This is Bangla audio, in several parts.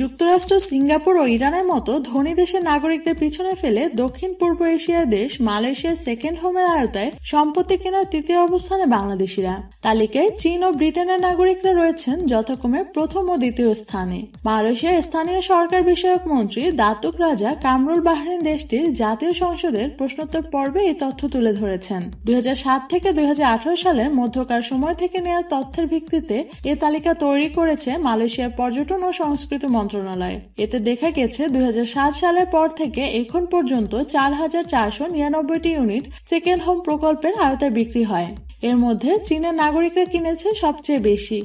যুক্তরাষ্ট্র সিঙ্গাপুর ও ইরানের মতো ধনী দেশের নাগরিকদের পিছনে ফেলে দক্ষিণ পূর্ব এশিয়ার দেশ মালয়েশিয়ার সেকেন্ড হোমের আয়তায় সম্পত্তি কেনার তৃতীয় অবস্থানে বাংলাদেশিরা তালিকায় চীন ও ব্রিটেনের নাগরিকরা রয়েছেন যথাক্রমে প্রথম ও দ্বিতীয় স্থানে মালয়েশিয়ার স্থানীয় সরকার বিষয়ক মন্ত্রী দাতুক রাজা কামরুল বাহরিন দেশটির জাতীয় সংসদের প্রশ্নোত্তর পর্বে এই তথ্য তুলে ধরেছেন দুই থেকে দুই সালের মধ্যকার সময় থেকে নেওয়া তথ্যের ভিত্তিতে এ তালিকা তৈরি করেছে মালয়েশিয়ার পর্যটন ও সংস্কৃতি মন্ত্রণালয় এতে দেখা গেছে দুই সালের পর থেকে এখন পর্যন্ত চার হাজার চারশো নিরানব্বইটি ইউনিট সেকেন্ড হোম প্রকল্পের আওতায় বিক্রি হয় এর মধ্যে চীনের নাগরিকরা কিনেছে সবচেয়ে বেশি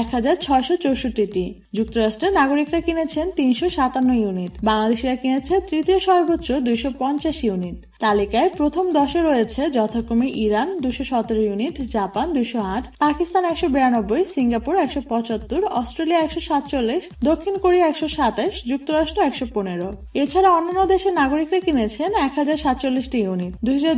এক হাজার ছয়শো চৌষট্টিটি যুক্তরাষ্ট্রের নাগরিকরা কিনেছেন তিনশো সাতান্ন ইউনিট বাংলাদেশিরা কিনেছে তৃতীয় সর্বোচ্চ দুইশো পঞ্চাশ ইউনিট তালিকায় প্রথম দশে রয়েছে যথাক্রমে ইরান দুশো সতেরো ইউনিট জাপান দুশো আট পাকিস্তান একশো বিরানব্বই সিঙ্গাপুর একশো পঁচাত্তর অস্ট্রেলিয়া একশো সাতচল্লিশ দক্ষিণ কোরিয়া একশো সাতাশ যুক্তরাষ্ট্র একশো পনেরো এছাড়া অন্যান্য দেশের নাগরিকরা কিনেছেন এক হাজার সাতচল্লিশটি ইউনিট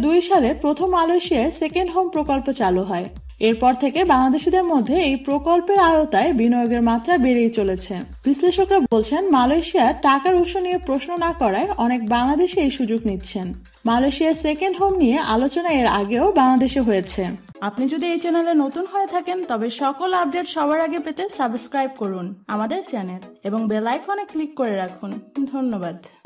দুই সালে প্রথম মালয়েশিয়ায় সেকেন্ড হোম প্রকল্প চালু হয় এরপর থেকে বাংলাদেশিদের মধ্যে এই প্রকল্পের আওতায় বিনিয়োগের মাত্রা বেড়েই চলেছে বিশ্লেষকরা বলছেন মালয়েশিয়া টাকার উৎস নিয়ে প্রশ্ন না করায় অনেক বাংলাদেশে এই সুযোগ নিচ্ছেন মালয়েশিয়ার সেকেন্ড হোম নিয়ে আলোচনা এর আগেও বাংলাদেশে হয়েছে আপনি যদি এই চ্যানেলে নতুন হয়ে থাকেন তবে সকল আপডেট সবার আগে পেতে সাবস্ক্রাইব করুন আমাদের চ্যানেল এবং বেল আইকনে ক্লিক করে রাখুন ধন্যবাদ